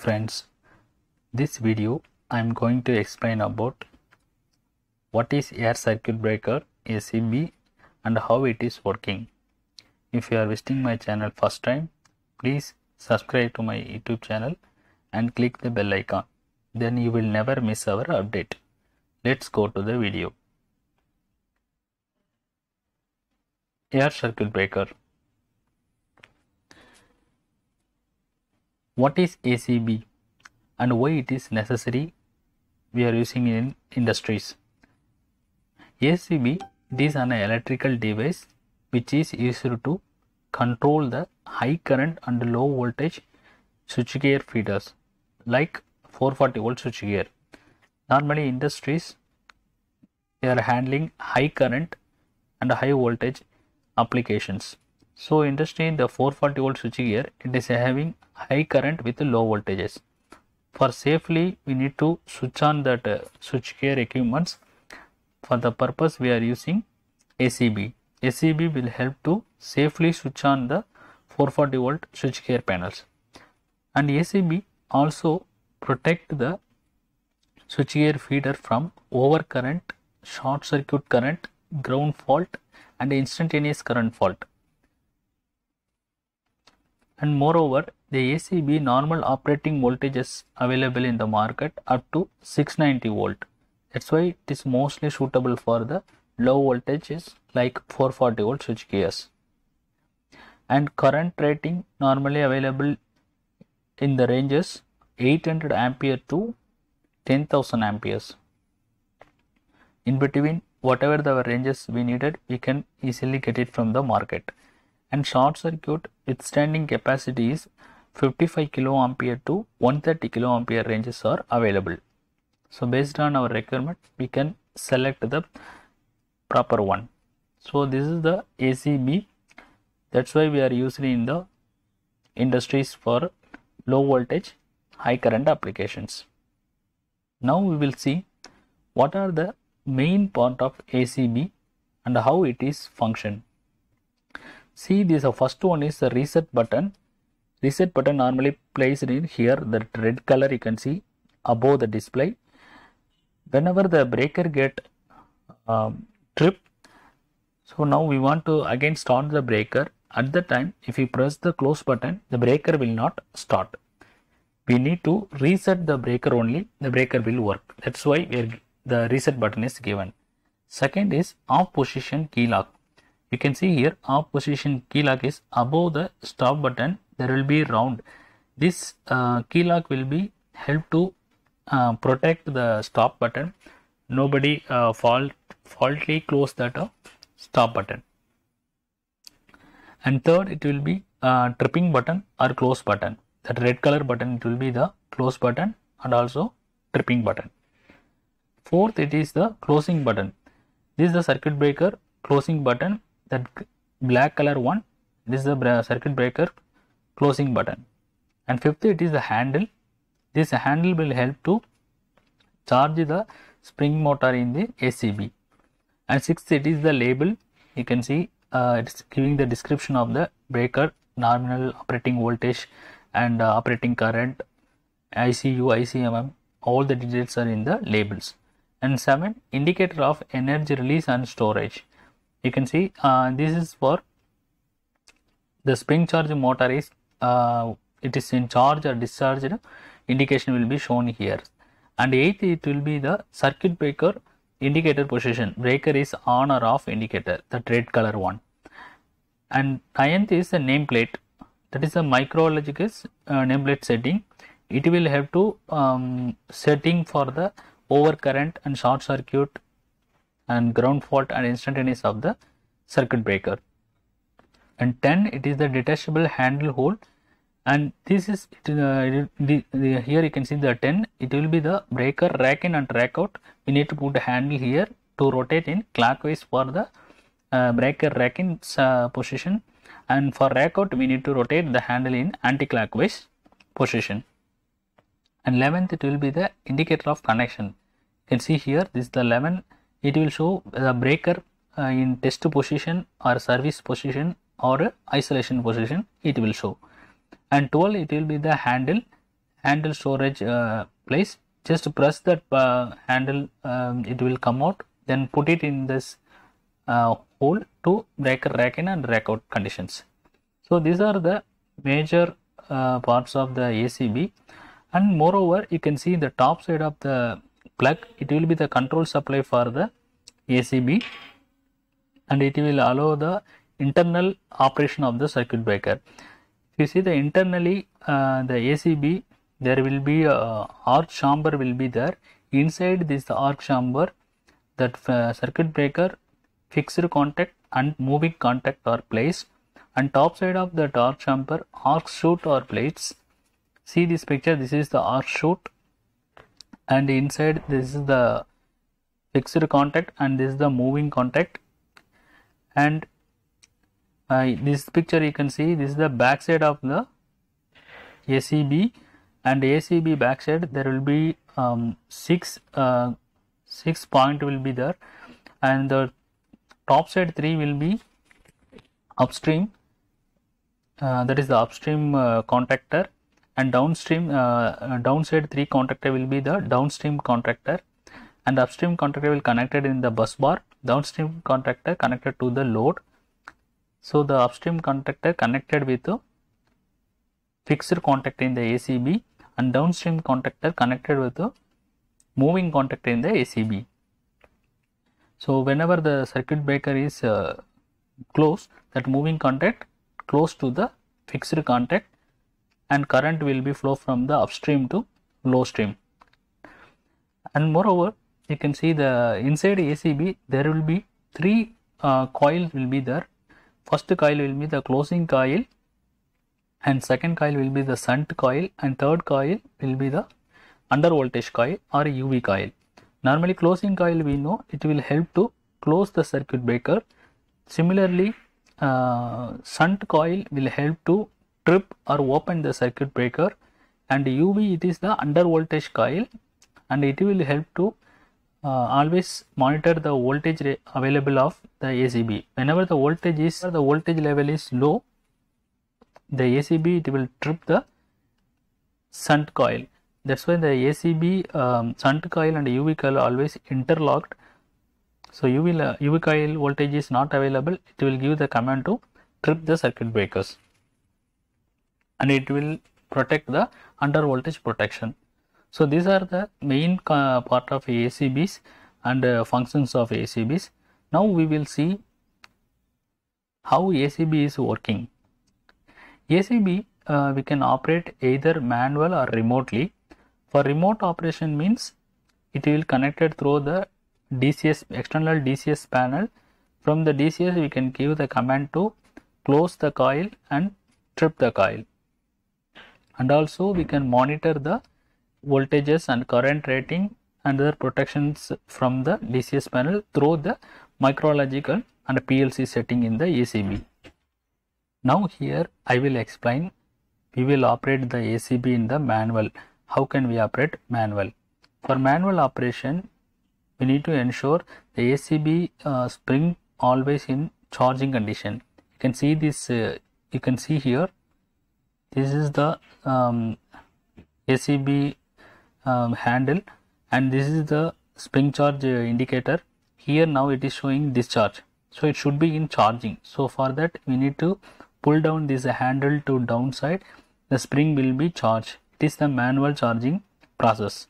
friends this video i'm going to explain about what is air circuit breaker acb and how it is working if you are visiting my channel first time please subscribe to my youtube channel and click the bell icon then you will never miss our update let's go to the video air circuit breaker what is ACB and why it is necessary we are using in industries. ACB is an electrical device which is used to control the high current and low voltage switchgear feeders like 440 volt switchgear. Normally industries they are handling high current and high voltage applications. So industry in the 440 volt switchgear. it is having high current with low voltages. For safely, we need to switch on that uh, switch equipments. For the purpose, we are using ACB. ACB will help to safely switch on the 440 volt switchgear panels. And ACB also protect the switchgear feeder from overcurrent, short circuit current, ground fault and instantaneous current fault and moreover the ACB normal operating voltage is available in the market up to 690 volt that's why it is mostly suitable for the low voltages like 440 volt switch gears and current rating normally available in the ranges 800 ampere to 10000 amperes in between whatever the ranges we needed we can easily get it from the market and short circuit its standing capacity is 55 kilo ampere to 130 kilo ampere ranges are available. So based on our requirement we can select the proper one. So this is the ACB that's why we are using in the industries for low voltage high current applications. Now we will see what are the main part of ACB and how it is function see this the uh, first one is the reset button reset button normally placed in here the red color you can see above the display whenever the breaker get um, trip so now we want to again start the breaker at the time if you press the close button the breaker will not start we need to reset the breaker only the breaker will work that's why the reset button is given second is off position key lock you can see here our position key lock is above the stop button there will be round this uh, key lock will be help to uh, protect the stop button nobody uh, fault faultly close that uh, stop button and third it will be uh, tripping button or close button that red color button it will be the close button and also tripping button fourth it is the closing button this is the circuit breaker closing button that black color one this is the circuit breaker closing button and fifth it is the handle this handle will help to charge the spring motor in the ACB and sixth it is the label you can see uh, it's giving the description of the breaker nominal operating voltage and uh, operating current ICU ICMM all the digits are in the labels and 7 indicator of energy release and storage you can see uh, this is for the spring charge motor is uh, it is in charge or discharged indication will be shown here and eighth it will be the circuit breaker indicator position breaker is on or off indicator that red color one and ninth is the nameplate that is the micrological uh, nameplate setting it will have to um, setting for the overcurrent and short circuit and ground fault and instantaneous of the circuit breaker and 10 it is the detachable handle hole and this is uh, the, the, here you can see the 10 it will be the breaker rack in and rack out we need to put a handle here to rotate in clockwise for the uh, breaker rack in uh, position and for rack out we need to rotate the handle in anti-clockwise position and 11th it will be the indicator of connection you can see here this is the 11 it will show the breaker uh, in test position or service position or isolation position it will show and 12 it will be the handle handle storage uh, place just press that uh, handle um, it will come out then put it in this uh, hole to breaker rack in and rack out conditions so these are the major uh, parts of the acb and moreover you can see the top side of the plug it will be the control supply for the ACB and it will allow the internal operation of the circuit breaker. If you see the internally uh, the ACB there will be a arc chamber will be there inside this arc chamber that uh, circuit breaker fixed contact and moving contact are placed and top side of the arc chamber arc shoot or plates. see this picture this is the arc shoot and inside this is the fixed contact and this is the moving contact and uh, this picture you can see this is the back side of the ACB and ACB side there will be um, six uh, six point will be there and the top side three will be upstream uh, that is the upstream uh, contactor and downstream uh, uh, downside three contractor will be the downstream contractor and upstream contractor will connected in the bus bar downstream contractor connected to the load so the upstream contractor connected with a fixed contact in the acb and downstream contractor connected with a moving contact in the acb so whenever the circuit breaker is uh, closed that moving contact close to the fixed contact and current will be flow from the upstream to low stream and moreover you can see the inside ACB there will be three uh, coils will be there first coil will be the closing coil and second coil will be the shunt coil and third coil will be the under voltage coil or UV coil normally closing coil we know it will help to close the circuit breaker similarly uh, shunt coil will help to trip or open the circuit breaker and UV it is the under voltage coil and it will help to uh, always monitor the voltage available of the ACB. Whenever the voltage is the voltage level is low, the ACB it will trip the shunt coil. That's why the ACB um, shunt coil and UV coil always interlocked. So UV, UV uh, coil voltage is not available. It will give the command to trip the circuit breakers and it will protect the under voltage protection. So these are the main part of ACBs and uh, functions of ACBs. Now we will see how ACB is working. ACB uh, we can operate either manual or remotely. For remote operation means it will connected through the DCS external DCS panel. From the DCS we can give the command to close the coil and trip the coil and also we can monitor the voltages and current rating and other protections from the DCS panel through the micrological and PLC setting in the ACB. Now here I will explain we will operate the ACB in the manual. How can we operate manual? For manual operation we need to ensure the ACB uh, spring always in charging condition. You can see this uh, you can see here this is the um, ACB um, handle and this is the spring charge uh, indicator here now it is showing discharge so it should be in charging so for that we need to pull down this handle to downside the spring will be charged it is the manual charging process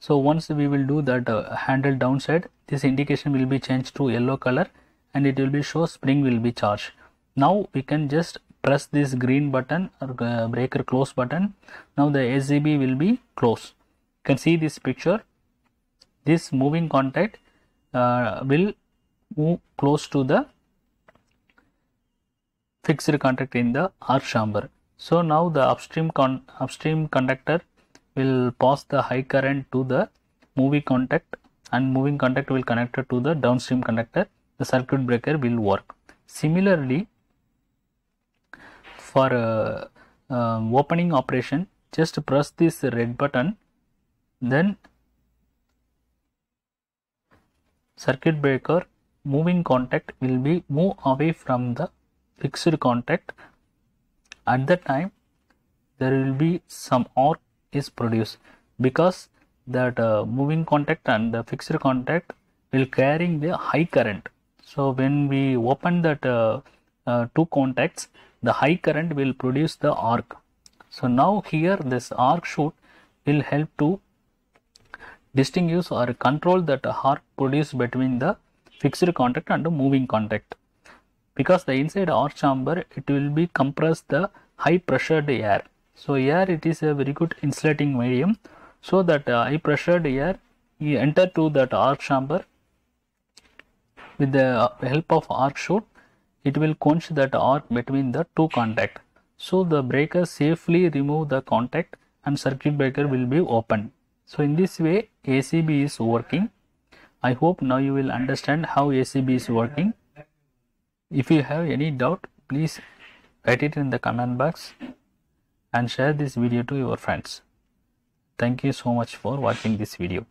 so once we will do that uh, handle downside this indication will be changed to yellow color and it will be show spring will be charged now we can just press this green button or uh, breaker close button now the SGB will be close. you can see this picture this moving contact uh, will move close to the fixed contact in the R chamber so now the upstream con upstream conductor will pass the high current to the moving contact and moving contact will connect to the downstream conductor the circuit breaker will work similarly for uh, um, opening operation just press this red button then circuit breaker moving contact will be move away from the fixed contact at that time there will be some arc is produced because that uh, moving contact and the fixed contact will carrying the high current so when we open that uh, uh, two contacts the high current will produce the arc so now here this arc shoot will help to distinguish or control that arc produced between the fixed contact and the moving contact because the inside arc chamber it will be compress the high pressured air so here it is a very good insulating medium so that uh, high pressured air enter to that arc chamber with the uh, help of arc shoot it will quench that arc between the two contact. So the breaker safely remove the contact and circuit breaker will be open. So in this way ACB is working. I hope now you will understand how ACB is working. If you have any doubt please write it in the comment box and share this video to your friends. Thank you so much for watching this video.